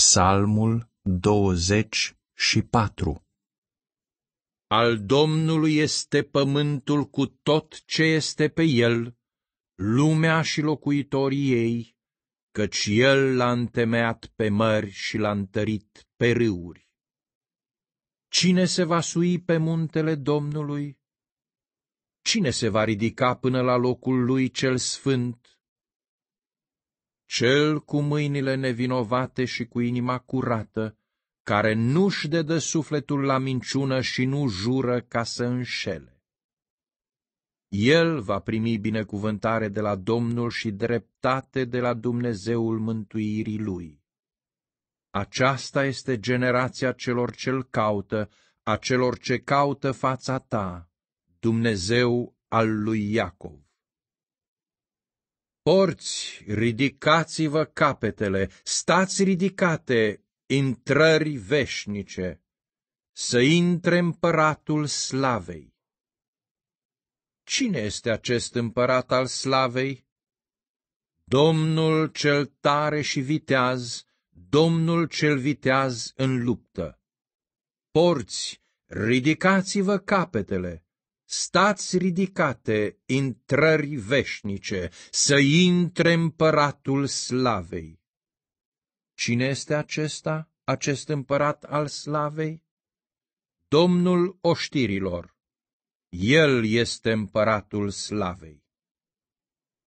Psalmul 24 Al Domnului este pământul cu tot ce este pe el, lumea și locuitorii ei, căci el l-a întemeiat pe mări și l-a întărit pe râuri. Cine se va sui pe muntele Domnului? Cine se va ridica până la locul lui cel sfânt? cel cu mâinile nevinovate și cu inima curată, care nu-și dedă sufletul la minciună și nu jură ca să înșele. El va primi binecuvântare de la Domnul și dreptate de la Dumnezeul mântuirii lui. Aceasta este generația celor ce-l caută, a celor ce caută fața ta, Dumnezeu al lui Iacov. Porți, ridicați-vă capetele, stați ridicate, intrări veșnice, să intre împăratul slavei. Cine este acest împărat al slavei? Domnul cel tare și viteaz, Domnul cel viteaz în luptă. Porți, ridicați-vă capetele, stați ridicate, intrări veșnice, să intre împăratul slavei. Cine este acesta, acest împărat al slavei? Domnul oștirilor. El este împăratul slavei.